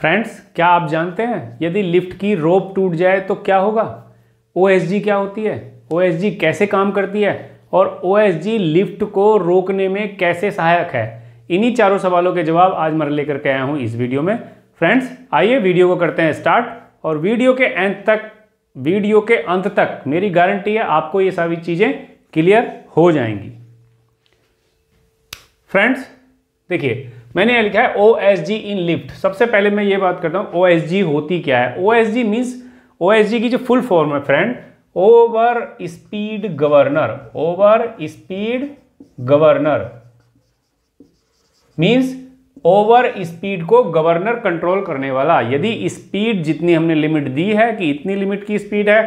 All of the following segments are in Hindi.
फ्रेंड्स क्या आप जानते हैं यदि लिफ्ट की रोप टूट जाए तो क्या होगा ओ क्या होती है ओ कैसे काम करती है और ओ लिफ्ट को रोकने में कैसे सहायक है इन्हीं चारों सवालों के जवाब आज मैं लेकर के आया हूँ इस वीडियो में फ्रेंड्स आइए वीडियो को करते हैं स्टार्ट और वीडियो के एंड तक वीडियो के अंत तक मेरी गारंटी है आपको ये सारी चीज़ें क्लियर हो जाएंगी फ्रेंड्स देखिए मैंने यहाँ लिखा है O S ji in lift सबसे पहले मैं ये बात करता हूँ ओ एस जी होती क्या है O S G means O S G की जो फुल फॉर्म है friend over speed governor over speed governor means over speed को गवर्नर कंट्रोल करने वाला यदि स्पीड जितनी हमने लिमिट दी है कि इतनी लिमिट की स्पीड है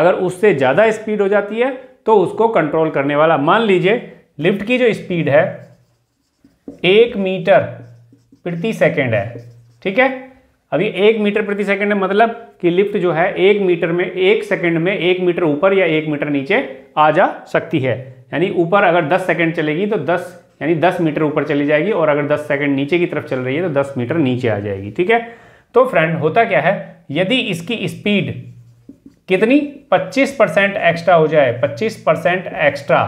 अगर उससे ज़्यादा स्पीड हो जाती है तो उसको कंट्रोल करने वाला मान लीजिए लिफ्ट की जो स्पीड है एक मीटर प्रति सेकंड है ठीक है अब ये एक मीटर प्रति सेकंड है मतलब कि लिफ्ट जो है एक मीटर में एक सेकंड में एक मीटर ऊपर या एक मीटर नीचे आ जा सकती है यानी ऊपर अगर 10 सेकंड चलेगी तो 10 यानी 10 मीटर ऊपर चली जाएगी और अगर 10 सेकंड नीचे की तरफ चल रही है तो 10 मीटर नीचे आ जाएगी ठीक है तो फ्रेंड होता क्या है यदि इसकी स्पीड कितनी पच्चीस परसेंट एक्स्ट्रा हो जाए पच्चीस परसेंट एक्स्ट्रा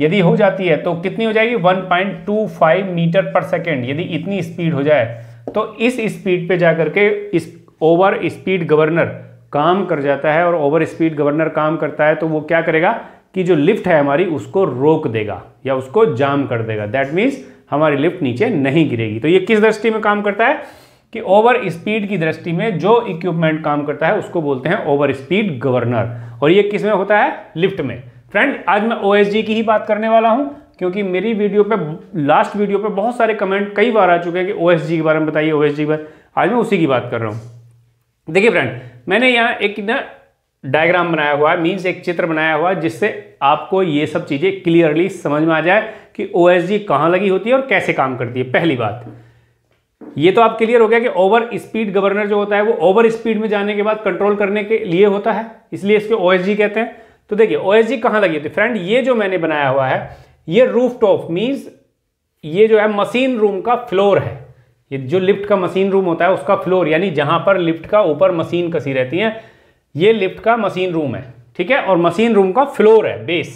यदि हो जाती है तो कितनी हो जाएगी 1.25 मीटर पर सेकेंड यदि इतनी स्पीड हो जाए तो इस स्पीड पे जाकर के इस ओवर स्पीड गवर्नर काम कर जाता है और ओवर स्पीड गवर्नर काम करता है तो वो क्या करेगा कि जो लिफ्ट है हमारी उसको रोक देगा या उसको जाम कर देगा दैट मीन्स हमारी लिफ्ट नीचे नहीं गिरेगी तो ये किस दृष्टि में काम करता है कि ओवर स्पीड की दृष्टि में जो इक्विपमेंट काम करता है उसको बोलते हैं ओवर स्पीड गवर्नर और ये किस में होता है लिफ्ट में फ्रेंड आज मैं ओ की ही बात करने वाला हूँ क्योंकि मेरी वीडियो पे लास्ट वीडियो पे बहुत सारे कमेंट कई बार आ चुके हैं कि ओ के बारे में बताइए ओ एस जी आज मैं उसी की बात कर रहा हूँ देखिए फ्रेंड मैंने यहाँ एक ना डायग्राम बनाया हुआ है मीन्स एक चित्र बनाया हुआ है जिससे आपको ये सब चीज़ें क्लियरली समझ में आ जाए कि ओ एस जी लगी होती है और कैसे काम करती है पहली बात ये तो आप क्लियर हो गया कि ओवर स्पीड गवर्नर जो होता है वो ओवर स्पीड में जाने के बाद कंट्रोल करने के लिए होता है इसलिए इसके ओ कहते हैं तो देखिए ओ एस जी कहां लगी फ्रेंड ये जो मैंने बनाया हुआ है ये रूफ टॉप मीन्स ये जो है मशीन रूम का फ्लोर है ये जो लिफ्ट का मशीन रूम होता है उसका फ्लोर यानी जहां पर लिफ्ट का ऊपर मशीन कसी रहती है ये लिफ्ट का मशीन रूम है ठीक है और मशीन रूम का फ्लोर है बेस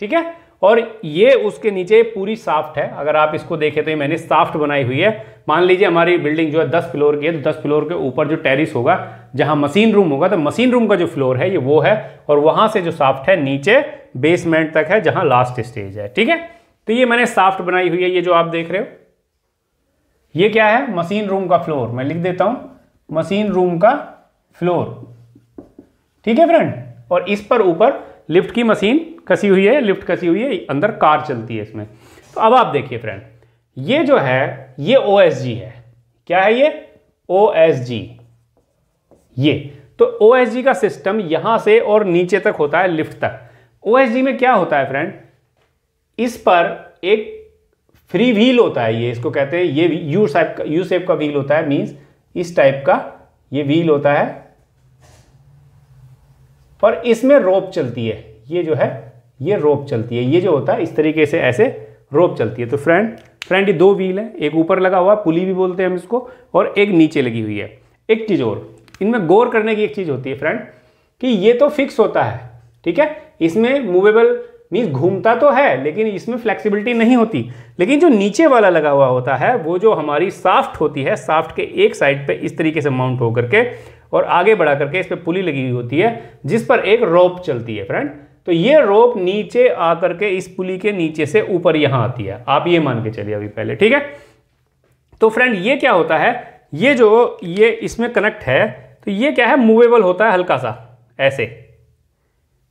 ठीक है और ये उसके नीचे पूरी साफ्ट है अगर आप इसको देखें तो ये मैंने साफ्ट बनाई हुई है मान लीजिए हमारी बिल्डिंग जो है दस फ्लोर की है तो दस फ्लोर के ऊपर जो टेरिस होगा जहाँ मशीन रूम होगा तो मशीन रूम का जो फ्लोर है ये वो है और वहाँ से जो साफ्ट है नीचे बेसमेंट तक है जहाँ लास्ट स्टेज है ठीक है तो ये मैंने साफ्ट बनाई हुई है ये जो आप देख रहे हो ये क्या है मशीन रूम का फ्लोर मैं लिख देता हूं मशीन रूम का फ्लोर ठीक है फ्रेंड और इस पर ऊपर लिफ्ट की मशीन कसी हुई है लिफ्ट कसी हुई है अंदर कार चलती है इसमें तो अब आप देखिए फ्रेंड ये जो है ये ओ है क्या है ये ओ ये तो ओ का सिस्टम यहां से और नीचे तक होता है लिफ्ट तक ओ में क्या होता है फ्रेंड इस पर एक फ्री व्हील होता है ये इसको कहते हैं ये यू साइप का यू सेप का व्हील होता है मीन्स इस टाइप का ये व्हील होता है और इसमें रोप चलती है ये जो है ये रोप चलती है ये जो होता है इस तरीके से ऐसे रोप चलती है तो फ्रेंड फ्रेंड ये दो व्हील है एक ऊपर लगा हुआ पुली भी बोलते हैं हम इसको और एक नीचे लगी हुई है एक चीज़ और इनमें गौर करने की एक चीज़ होती है फ्रेंड कि ये तो फिक्स होता है ठीक है इसमें मूवेबल मीन्स घूमता तो है लेकिन इसमें फ्लेक्सिबिलिटी नहीं होती लेकिन जो नीचे वाला लगा हुआ होता है वो जो हमारी साफ्ट होती है साफ्ट के एक साइड पे इस तरीके से माउंट होकर के और आगे बढ़ा करके इस पर पुली लगी हुई होती है जिस पर एक रोप चलती है फ्रेंड तो ये रोप नीचे आकर के इस पुली के नीचे से ऊपर यहां आती है आप ये मान के चलिए अभी पहले ठीक है तो फ्रेंड ये क्या होता है ये जो ये इसमें कनेक्ट है तो ये क्या है मूवेबल होता है हल्का सा ऐसे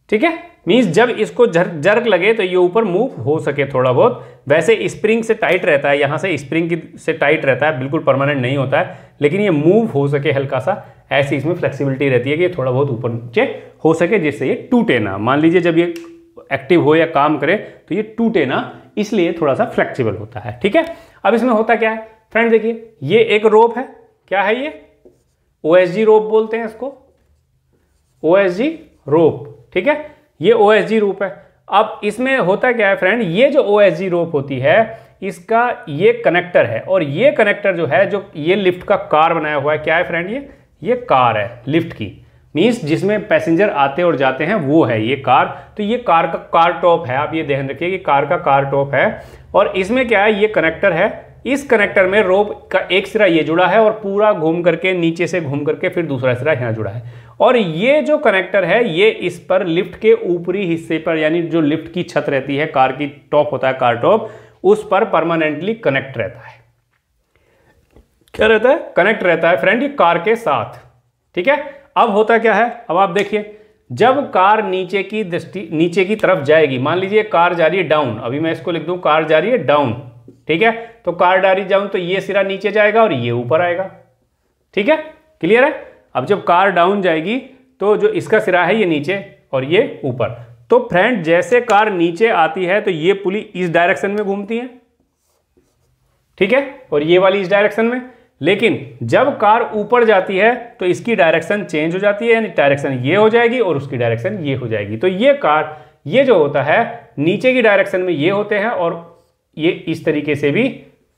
ठीक है मीन्स जब इसको जर, जर्क लगे तो ये ऊपर मूव हो सके थोड़ा बहुत वैसे स्प्रिंग से टाइट रहता है यहां से स्प्रिंग से टाइट रहता है बिल्कुल परमानेंट नहीं होता है लेकिन ये मूव हो सके हल्का सा ऐसी इसमें फ्लेक्सिबिलिटी रहती है कि ये थोड़ा बहुत ऊपर नीचे हो सके जिससे ये टूटे ना मान लीजिए जब ये एक्टिव हो या काम करे तो ये टूटे ना इसलिए थोड़ा सा फ्लेक्सिबल होता है ठीक है अब इसमें होता क्या है फ्रेंड देखिए ये एक रोप है क्या है ये ओ रोप बोलते हैं इसको ओ रोप ठीक है ये ओ रोप है अब इसमें होता क्या है फ्रेंड ये जो ओ रोप होती है इसका ये कनेक्टर है और ये कनेक्टर जो है जो ये लिफ्ट का कार बनाया हुआ है क्या है फ्रेंड ये ये कार है लिफ्ट की मीन्स जिसमें पैसेंजर आते और जाते हैं वो है ये कार तो ये कार का कार टॉप है आप ये ध्यान रखिए कि कार का कार टॉप है और इसमें क्या है ये कनेक्टर है इस कनेक्टर में रोप का एक सिरा ये जुड़ा है और पूरा घूम करके नीचे से घूम करके फिर दूसरा सिरा यहाँ जुड़ा है और ये जो कनेक्टर है ये इस पर लिफ्ट के ऊपरी हिस्से पर यानी जो लिफ्ट की छत रहती है कार की टॉप होता है कार टॉप उस पर परमानेंटली कनेक्ट रहता है क्या रहता है कनेक्ट रहता है फ्रेंड ये कार के साथ ठीक है अब होता क्या है अब आप देखिए जब कार नीचे की दृष्टि नीचे की तरफ जाएगी मान लीजिए कार जा रही है डाउन अभी मैं इसको लिख दूं कार जा रही है डाउन ठीक है तो कार जा रही डाउन तो ये सिरा नीचे जाएगा और ये ऊपर आएगा ठीक है क्लियर है अब जब कार डाउन जाएगी तो जो इसका सिरा है ये नीचे और ये ऊपर तो फ्रेंड जैसे कार नीचे आती है तो ये पुली इस डायरेक्शन में घूमती है ठीक है और ये वाली इस डायरेक्शन में लेकिन जब कार ऊपर जाती है तो इसकी डायरेक्शन चेंज हो जाती है यानी डायरेक्शन ये हो जाएगी और उसकी डायरेक्शन ये हो जाएगी तो ये कार ये जो होता है नीचे की डायरेक्शन में ये होते हैं और ये इस तरीके से भी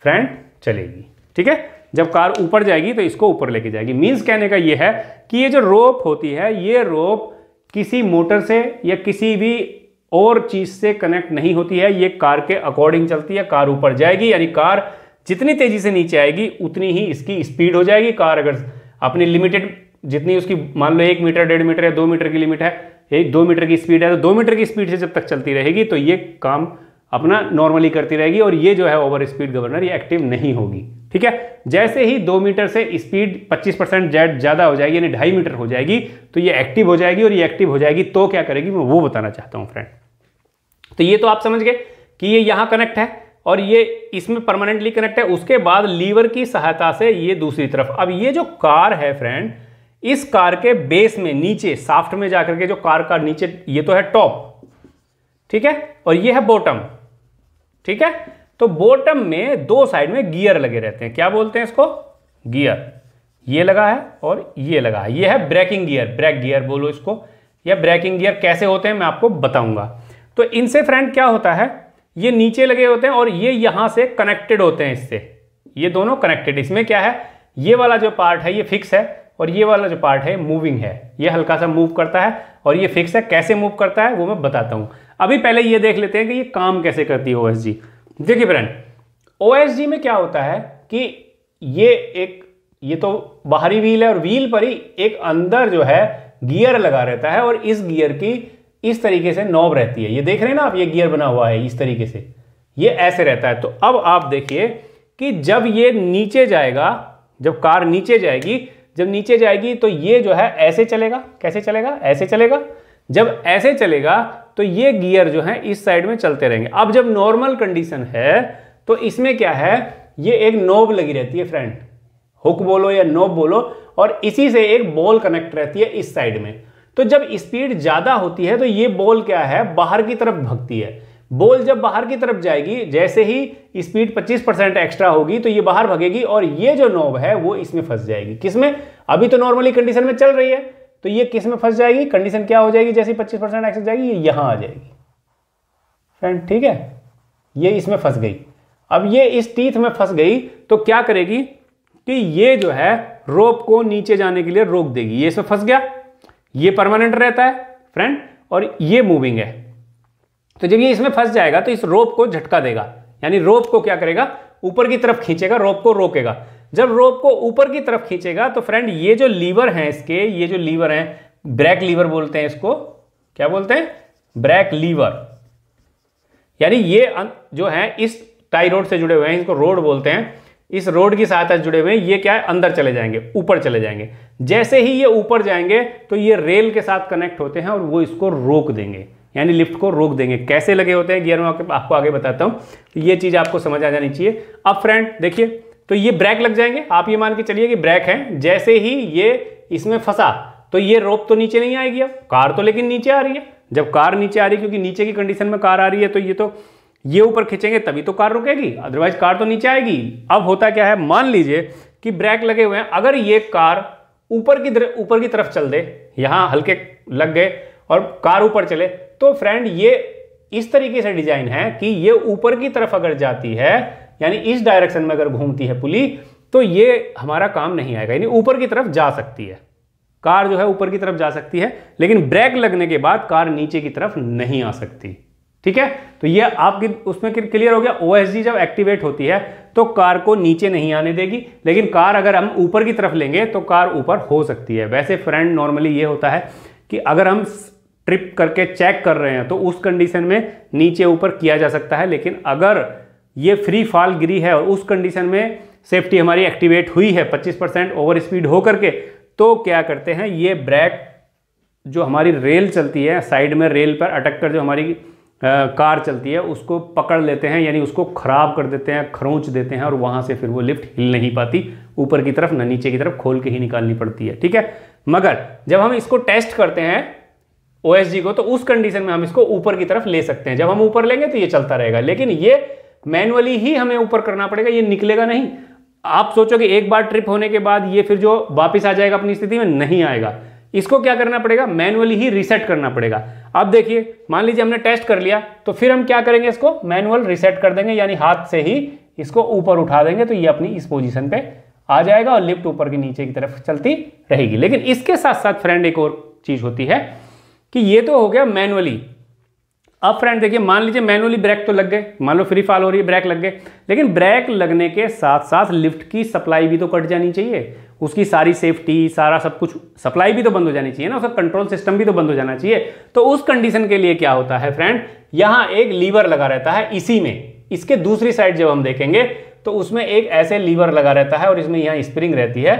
फ्रंट चलेगी ठीक है जब कार ऊपर जाएगी तो इसको ऊपर लेके जाएगी मीन्स कहने का ये है कि ये जो रोप होती है ये रोप किसी मोटर से या किसी भी और चीज़ से कनेक्ट नहीं होती है ये कार के अकॉर्डिंग चलती है कार ऊपर जाएगी यानी कार जितनी तेज़ी से नीचे आएगी उतनी ही इसकी स्पीड हो जाएगी कार अगर अपनी लिमिटेड जितनी उसकी मान लो एक मीटर डेढ़ मीटर या दो मीटर की लिमिट है एक दो मीटर की स्पीड है तो दो मीटर की स्पीड से जब तक चलती रहेगी तो ये काम अपना नॉर्मली करती रहेगी और ये जो है ओवर स्पीड गवर्नर ये एक्टिव नहीं होगी ठीक है जैसे ही दो मीटर से स्पीड 25 परसेंट जेड ज़्यादा हो जाएगी यानी ढाई मीटर हो जाएगी तो ये एक्टिव हो जाएगी और ये एक्टिव हो जाएगी तो क्या करेगी मैं वो बताना चाहता हूँ फ्रेंड तो ये तो आप समझ गए कि ये यहाँ कनेक्ट है और ये इसमें परमानेंटली कनेक्ट है उसके बाद लीवर की सहायता से ये दूसरी तरफ अब ये जो कार है फ्रेंड इस कार के बेस में नीचे साफ्ट में जाकर के जो कार का नीचे ये तो है टॉप ठीक है और ये है बॉटम ठीक है तो बॉटम में दो साइड में गियर लगे रहते हैं क्या बोलते हैं इसको गियर ये लगा है और ये लगा है ये है ब्रेकिंग गियर ब्रेक गियर बोलो इसको या ब्रेकिंग गियर कैसे होते हैं मैं आपको बताऊंगा तो इनसे फ्रेंड क्या होता है ये नीचे लगे होते हैं और ये यहां से कनेक्टेड होते हैं इससे ये दोनों कनेक्टेड इसमें क्या है ये वाला जो पार्ट है ये फिक्स है और ये वाला जो पार्ट है मूविंग है ये हल्का सा मूव करता है और ये फिक्स है कैसे मूव करता है वो मैं बताता हूं अभी पहले ये देख लेते हैं कि ये काम कैसे करती है ओ देखिए फ्रेंड ओ में क्या होता है कि ये एक ये तो बाहरी व्हील है और व्हील पर ही एक अंदर जो है गियर लगा रहता है और इस गियर की इस तरीके से नॉब रहती है ये देख रहे हैं ना आप ये गियर बना हुआ है इस तरीके से ये ऐसे रहता है तो अब आप देखिए कि जब ये नीचे जाएगा जब कार नीचे जाएगी जब नीचे जाएगी तो ये जो है ऐसे चलेगा कैसे चलेगा ऐसे चलेगा जब ऐसे चलेगा तो ये गियर जो है इस साइड में चलते रहेंगे अब जब नॉर्मल कंडीशन है तो इसमें क्या है ये एक नोब लगी रहती है फ्रेंड हुक बोलो या नोब बोलो और इसी से एक बॉल कनेक्ट रहती है इस साइड में तो जब स्पीड ज़्यादा होती है तो ये बॉल क्या है बाहर की तरफ भगती है बॉल जब बाहर की तरफ जाएगी जैसे ही स्पीड 25 परसेंट एक्स्ट्रा होगी तो ये बाहर भगेगी और ये जो नॉब है वो इसमें फंस जाएगी किसमें अभी तो नॉर्मली कंडीशन में चल रही है तो ये किस में फंस जाएगी कंडीशन क्या हो जाएगी जैसे पच्चीस परसेंट एक्स्ट्रा जाएगी ये यहां आ जाएगी फ्रेंड ठीक है ये इसमें फंस गई अब ये इस टीथ में फंस गई तो क्या करेगी कि ये जो है रोप को नीचे जाने के लिए रोक देगी ये इसमें फंस गया ये परमानेंट रहता है फ्रेंड और ये मूविंग है तो जब ये इसमें फंस जाएगा तो इस रोप को झटका देगा यानी रोप को क्या करेगा ऊपर की तरफ खींचेगा रोप को रोकेगा जब रोप को ऊपर की तरफ खींचेगा तो फ्रेंड ये जो लीवर है इसके ये जो लीवर है ब्रैक लीवर बोलते हैं इसको क्या बोलते हैं ब्रैक लीवर यानी ये अं- जो है इस टाई रोड से जुड़े हुए हैं इनको रोड बोलते हैं इस रोड के सहायता से जुड़े हुए हैं ये क्या है अंदर चले जाएंगे ऊपर चले जाएंगे जैसे ही ये ऊपर जाएंगे तो ये रेल के साथ कनेक्ट होते हैं और वो इसको रोक देंगे यानी लिफ्ट को रोक देंगे कैसे लगे होते हैं गियर में आपको आगे बताता हूँ तो ये चीज़ आपको समझ आ जानी चाहिए अब फ्रेंड देखिए तो ये ब्रेक लग जाएंगे आप ये मान के चलिए कि ब्रेक है जैसे ही ये इसमें फंसा तो ये रोप तो नीचे नहीं आएगी अब कार तो लेकिन नीचे आ रही है जब कार नीचे आ रही है क्योंकि नीचे की कंडीशन में कार आ रही है तो ये तो ये ऊपर खींचेंगे तभी तो कार रुकेगी अदरवाइज कार तो नीचे आएगी अब होता क्या है मान लीजिए कि ब्रेक लगे हुए हैं अगर ये कार ऊपर की ऊपर की तरफ चल दे यहाँ हल्के लग गए और कार ऊपर चले तो फ्रेंड ये इस तरीके से डिजाइन है कि ये ऊपर की तरफ अगर जाती है यानी इस डायरेक्शन में अगर घूमती है पुली तो ये हमारा काम नहीं आएगा यानी ऊपर की तरफ जा सकती है कार जो है ऊपर की तरफ जा सकती है लेकिन ब्रेक लगने के बाद कार नीचे की तरफ नहीं आ सकती ठीक है तो ये आपकी उसमें क्लियर हो गया ओ जब एक्टिवेट होती है तो कार को नीचे नहीं आने देगी लेकिन कार अगर हम ऊपर की तरफ लेंगे तो कार ऊपर हो सकती है वैसे फ्रेंड नॉर्मली ये होता है कि अगर हम ट्रिप करके चेक कर रहे हैं तो उस कंडीशन में नीचे ऊपर किया जा सकता है लेकिन अगर ये फ्री फॉल गिरी है और उस कंडीशन में सेफ्टी हमारी एक्टिवेट हुई है 25 परसेंट ओवर स्पीड होकर के तो क्या करते हैं ये ब्रेक जो हमारी रेल चलती है साइड में रेल पर अटक कर जो हमारी कार चलती है उसको पकड़ लेते हैं यानी उसको ख़राब कर देते हैं खरोंच देते हैं और वहाँ से फिर वो लिफ्ट हिल नहीं पाती ऊपर की तरफ ना नीचे की तरफ खोल के ही निकालनी पड़ती है ठीक है मगर जब हम इसको टेस्ट करते हैं ओ को तो उस कंडीशन में हम इसको ऊपर की तरफ ले सकते हैं जब हम ऊपर लेंगे तो ये चलता रहेगा लेकिन ये मैनुअली ही हमें ऊपर करना पड़ेगा ये निकलेगा नहीं आप सोचो कि एक बार ट्रिप होने के बाद ये फिर जो वापस आ जाएगा अपनी स्थिति में नहीं आएगा इसको क्या करना पड़ेगा मैनुअली ही रिसेट करना पड़ेगा अब देखिए मान लीजिए हमने टेस्ट कर लिया तो फिर हम क्या करेंगे इसको मैनुअल रिसेट कर देंगे यानी हाथ से ही इसको ऊपर उठा देंगे तो ये अपनी इस पोजीशन पे आ जाएगा और लिफ्ट ऊपर के नीचे की तरफ चलती रहेगी लेकिन इसके साथ साथ फ्रेंड एक और चीज़ होती है कि ये तो हो गया मैनुअली अब फ्रेंड देखिए मान लीजिए मैनुअली ब्रेक तो लग गए मान लो फ्री फॉल हो रही है ब्रेक लग गए लेकिन ब्रेक लगने के साथ साथ लिफ्ट की सप्लाई भी तो कट जानी चाहिए उसकी सारी सेफ्टी सारा सब कुछ सप्लाई भी तो बंद हो जानी चाहिए ना उसका कंट्रोल सिस्टम भी तो बंद हो जाना चाहिए तो उस कंडीशन के लिए क्या होता है फ्रेंड यहाँ एक लीवर लगा रहता है इसी में इसके दूसरी साइड जब हम देखेंगे तो उसमें एक ऐसे लीवर लगा रहता है और इसमें यहाँ स्प्रिंग रहती है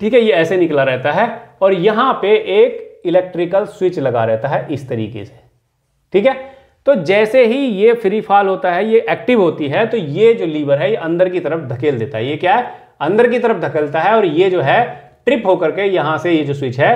ठीक है ये ऐसे निकला रहता है और यहाँ पे एक इलेक्ट्रिकल स्विच लगा रहता है इस तरीके से ठीक है तो जैसे ही ये फ्री फॉल होता है ये एक्टिव होती है तो ये जो लीवर है ये अंदर की तरफ धकेल देता है ये क्या है अंदर की तरफ धकलता है और ये जो है ट्रिप होकर के यहां से ये जो स्विच है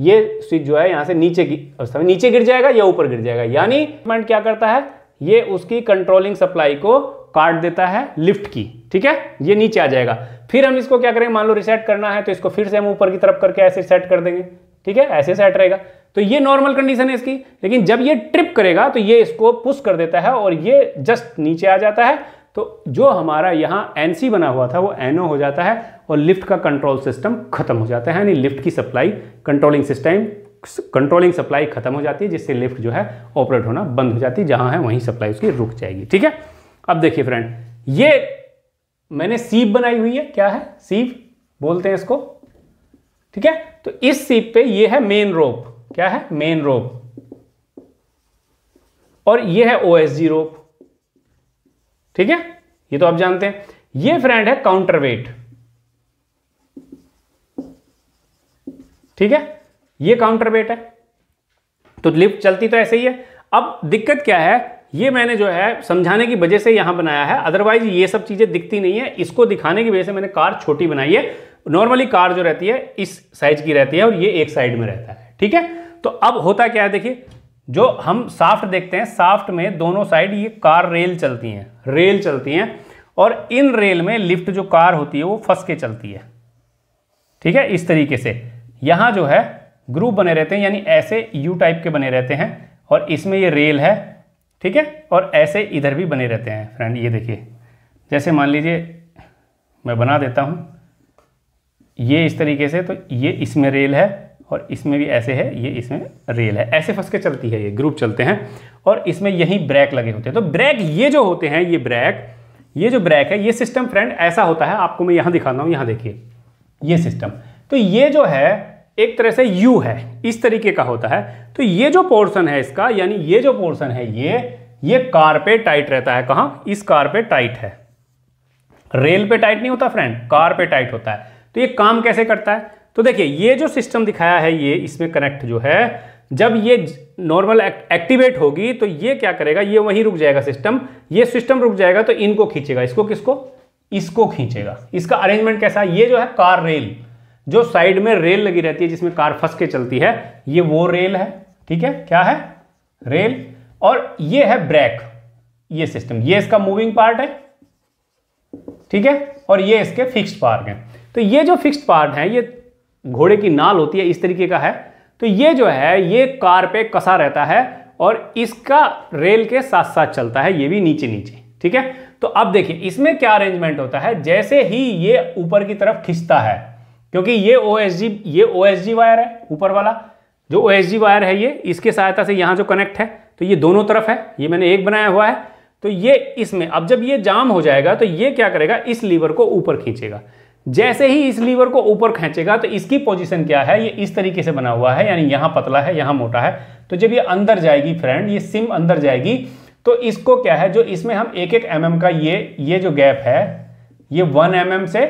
ये स्विच जो है यहां से नीचे की अवस्था में नीचे गिर जाएगा या ऊपर गिर जाएगा यानी क्या करता है ये उसकी कंट्रोलिंग सप्लाई को काट देता है लिफ्ट की ठीक है ये नीचे आ जाएगा फिर हम इसको क्या करेंगे मान लो रिसेट करना है तो इसको फिर से हम ऊपर की तरफ करके ऐसे सेट कर देंगे ठीक है ऐसे सेट रहेगा तो ये नॉर्मल कंडीशन है इसकी लेकिन जब ये ट्रिप करेगा तो ये इसको पुश कर देता है और ये जस्ट नीचे आ जाता है तो जो हमारा यहाँ एन बना हुआ था वो एन हो जाता है और लिफ्ट का कंट्रोल सिस्टम खत्म हो जाता है यानी लिफ्ट की supply controlling system controlling supply खत्म हो जाती है जिससे लिफ्ट जो है ऑपरेट होना बंद हो जाती है जहाँ है वहीं सप्लाई उसकी रुक जाएगी ठीक है अब देखिए फ्रेंड ये मैंने सीप बनाई हुई है क्या है सीप बोलते हैं इसको ठीक है तो इस सीप पे ये है मेन रोप क्या है मेन रोप और ये है ओ रोप ठीक है ये तो आप जानते हैं ये फ्रेंड है काउंटर वेट ठीक है ये काउंटर वेट है तो लिफ्ट चलती तो ऐसे ही है अब दिक्कत क्या है ये मैंने जो है समझाने की वजह से यहां बनाया है अदरवाइज ये सब चीजें दिखती नहीं है इसको दिखाने की वजह से मैंने कार छोटी बनाई है नॉर्मली कार जो रहती है इस साइज की रहती है और ये एक साइड में रहता है ठीक है तो अब होता क्या है देखिए जो हम साफ्ट देखते हैं साफ्ट में दोनों साइड ये कार रेल चलती हैं रेल चलती हैं और इन रेल में लिफ्ट जो कार होती है वो फंस के चलती है ठीक है इस तरीके से यहाँ जो है ग्रुप बने रहते हैं यानी ऐसे यू टाइप के बने रहते हैं और इसमें ये रेल है ठीक है और ऐसे इधर भी बने रहते हैं फ्रेंड ये देखिए जैसे मान लीजिए मैं बना देता हूँ ये इस तरीके से तो ये इसमें रेल है और इसमें भी ऐसे है ये इसमें रेल है ऐसे फंस के चलती है ये ग्रुप चलते हैं और इसमें यही ब्रेक लगे होते हैं तो ब्रेक ये जो होते हैं ये ब्रेक ये जो ब्रेक है ये सिस्टम फ्रेंड ऐसा होता है आपको मैं यहां दिखाता हूं यहां देखिए ये सिस्टम तो ये जो है एक तरह से यू है इस तरीके का होता है तो ये जो पोर्सन है इसका यानी ये जो पोर्सन है ये ये कार पे टाइट रहता है कहा इस कार पे टाइट है रेल पे टाइट नहीं होता फ्रेंड कार पे टाइट होता है तो ये काम कैसे करता है तो देखिए ये जो सिस्टम दिखाया है ये इसमें कनेक्ट जो है जब ये नॉर्मल एक्टिवेट होगी तो ये क्या करेगा ये वहीं रुक जाएगा सिस्टम ये सिस्टम रुक जाएगा तो इनको खींचेगा इसको किसको इसको खींचेगा इसका अरेंजमेंट कैसा है ये जो है कार रेल जो साइड में रेल लगी रहती है जिसमें कार फंस के चलती है ये वो रेल है ठीक है क्या है रेल और ये है ब्रेक ये सिस्टम ये इसका मूविंग पार्ट है ठीक है और ये इसके फिक्स्ड पार्ट है तो ये जो फिक्स्ड पार्ट है ये घोड़े की नाल होती है इस तरीके का है तो ये जो है ये कार पे कसा रहता है और इसका रेल के साथ साथ चलता है ये भी नीचे नीचे ठीक है तो अब देखिए इसमें क्या अरेंजमेंट होता है जैसे ही ये ऊपर की तरफ खिंचता है क्योंकि ये ओ ये ओ वायर है ऊपर वाला जो ओ वायर है ये इसके सहायता से यहाँ जो कनेक्ट है तो ये दोनों तरफ है ये मैंने एक बनाया हुआ है तो ये इसमें अब जब ये जाम हो जाएगा तो ये क्या करेगा इस लीवर को ऊपर खींचेगा जैसे ही इस लीवर को ऊपर खींचेगा तो इसकी पोजीशन क्या है ये इस तरीके से बना हुआ है यानी यहाँ पतला है यहाँ मोटा है तो जब ये अंदर जाएगी फ्रेंड ये सिम अंदर जाएगी तो इसको क्या है जो इसमें हम एक एक एम का ये ये जो गैप है ये वन एम mm से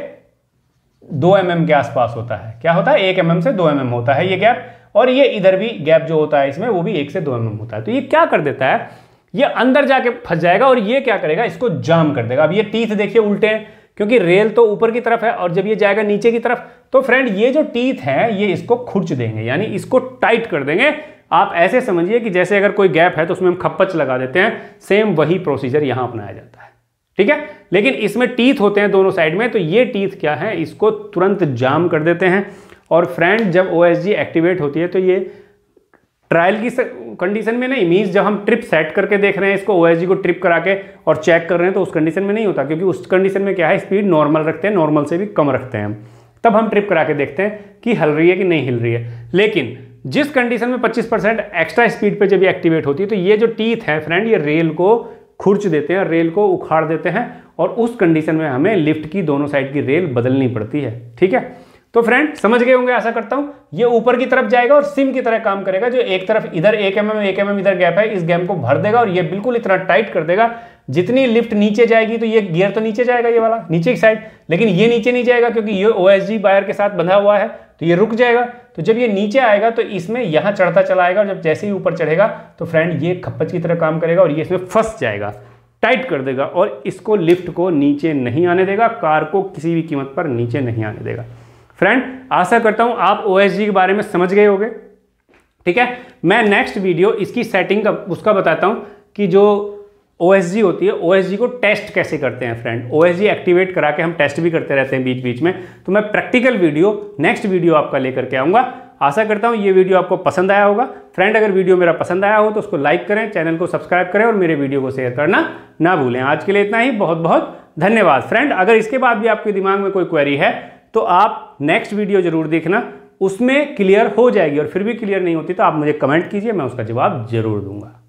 दो एम mm के आसपास होता है क्या होता है एक एम mm से दो एम mm होता है ये गैप और ये इधर भी गैप जो होता है इसमें वो भी एक से दो एम mm होता है तो ये क्या कर देता है ये अंदर जाके फंस जाएगा और ये क्या करेगा इसको जाम कर देगा अब ये टीथ देखिए उल्टे हैं क्योंकि रेल तो ऊपर की तरफ है और जब ये जाएगा नीचे की तरफ तो फ्रेंड ये जो टीथ है ये इसको खुर्च देंगे यानी इसको टाइट कर देंगे आप ऐसे समझिए कि जैसे अगर कोई गैप है तो उसमें हम खप्पच लगा देते हैं सेम वही प्रोसीजर यहां अपनाया जाता है ठीक है लेकिन इसमें टीथ होते हैं दोनों साइड में तो ये टीथ क्या है इसको तुरंत जाम कर देते हैं और फ्रेंड जब ओ एक्टिवेट होती है तो ये ट्रायल की कंडीशन में नहीं मीन्स जब हम ट्रिप सेट करके देख रहे हैं इसको ओ को ट्रिप करा के और चेक कर रहे हैं तो उस कंडीशन में नहीं होता क्योंकि उस कंडीशन में क्या है स्पीड नॉर्मल रखते हैं नॉर्मल से भी कम रखते हैं हम तब हम ट्रिप करा के देखते हैं कि हिल रही है कि नहीं हिल रही है लेकिन जिस कंडीशन में 25 परसेंट एक्स्ट्रा स्पीड पे जब एक्टिवेट होती है तो ये जो टीथ है फ्रेंड ये रेल को खुर्च देते हैं रेल को उखाड़ देते हैं और उस कंडीशन में हमें लिफ्ट की दोनों साइड की रेल बदलनी पड़ती है ठीक है तो फ्रेंड समझ गए होंगे ऐसा करता हूँ ये ऊपर की तरफ जाएगा और सिम की तरह काम करेगा जो एक तरफ इधर एक एम mm, एम एक एम mm एम इधर गैप है इस गैप को भर देगा और ये बिल्कुल इतना टाइट कर देगा जितनी लिफ्ट नीचे जाएगी तो ये गियर तो नीचे जाएगा ये वाला नीचे की साइड लेकिन ये नीचे नहीं जाएगा क्योंकि ये ओ वायर के साथ बंधा हुआ है तो ये रुक जाएगा तो जब ये नीचे आएगा तो इसमें यहाँ चढ़ता चला आएगा और जब जैसे ही ऊपर चढ़ेगा तो फ्रेंड ये खप्पच की तरह काम करेगा और ये इसमें फंस जाएगा टाइट कर देगा और इसको लिफ्ट को नीचे नहीं आने देगा कार को किसी भी कीमत पर नीचे नहीं आने देगा फ्रेंड आशा करता हूँ आप ओ के बारे में समझ गए होगे ठीक है मैं नेक्स्ट वीडियो इसकी सेटिंग का उसका बताता हूँ कि जो ओ होती है ओ को टेस्ट कैसे करते हैं फ्रेंड ओ एक्टिवेट करा के हम टेस्ट भी करते रहते हैं बीच बीच में तो मैं प्रैक्टिकल वीडियो नेक्स्ट वीडियो आपका लेकर के आऊँगा आशा करता हूँ ये वीडियो आपको पसंद आया होगा फ्रेंड अगर वीडियो मेरा पसंद आया हो तो उसको लाइक करें चैनल को सब्सक्राइब करें और मेरे वीडियो को शेयर करना ना भूलें आज के लिए इतना ही बहुत बहुत धन्यवाद फ्रेंड अगर इसके बाद भी आपके दिमाग में कोई क्वेरी है तो आप नेक्स्ट वीडियो जरूर देखना उसमें क्लियर हो जाएगी और फिर भी क्लियर नहीं होती तो आप मुझे कमेंट कीजिए मैं उसका जवाब जरूर दूंगा